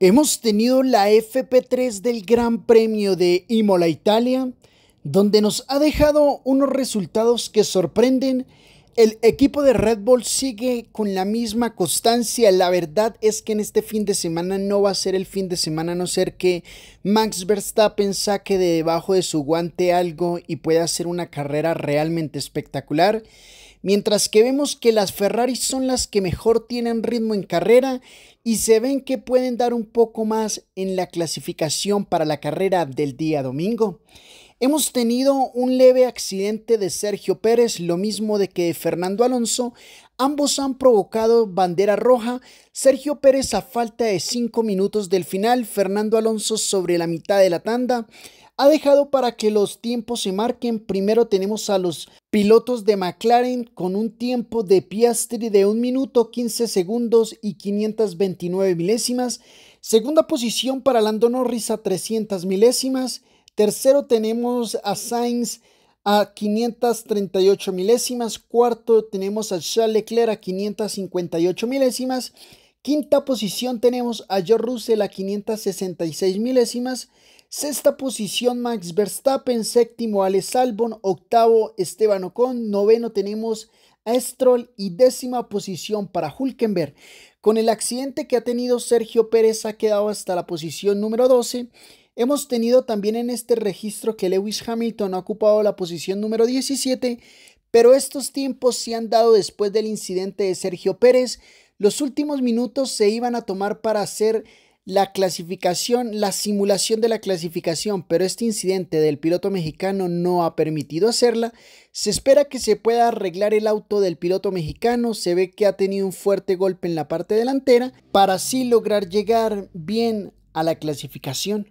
Hemos tenido la FP3 del Gran Premio de Imola, Italia, donde nos ha dejado unos resultados que sorprenden. El equipo de Red Bull sigue con la misma constancia. La verdad es que en este fin de semana no va a ser el fin de semana, a no ser que Max Verstappen saque de debajo de su guante algo y pueda hacer una carrera realmente espectacular mientras que vemos que las Ferrari son las que mejor tienen ritmo en carrera y se ven que pueden dar un poco más en la clasificación para la carrera del día domingo. Hemos tenido un leve accidente de Sergio Pérez, lo mismo de que de Fernando Alonso. Ambos han provocado bandera roja. Sergio Pérez a falta de 5 minutos del final, Fernando Alonso sobre la mitad de la tanda. Ha dejado para que los tiempos se marquen. Primero tenemos a los Pilotos de McLaren con un tiempo de Piastri de 1 minuto 15 segundos y 529 milésimas. Segunda posición para Lando Norris a 300 milésimas. Tercero tenemos a Sainz a 538 milésimas. Cuarto tenemos a Charles Leclerc a 558 milésimas. Quinta posición tenemos a George Russell a 566 milésimas. Sexta posición Max Verstappen, séptimo Alex Albon, octavo Esteban Ocon, noveno tenemos a Stroll y décima posición para Hulkenberg. Con el accidente que ha tenido Sergio Pérez ha quedado hasta la posición número 12. Hemos tenido también en este registro que Lewis Hamilton ha ocupado la posición número 17, pero estos tiempos se han dado después del incidente de Sergio Pérez, los últimos minutos se iban a tomar para hacer la clasificación, la simulación de la clasificación, pero este incidente del piloto mexicano no ha permitido hacerla. Se espera que se pueda arreglar el auto del piloto mexicano, se ve que ha tenido un fuerte golpe en la parte delantera, para así lograr llegar bien a la clasificación.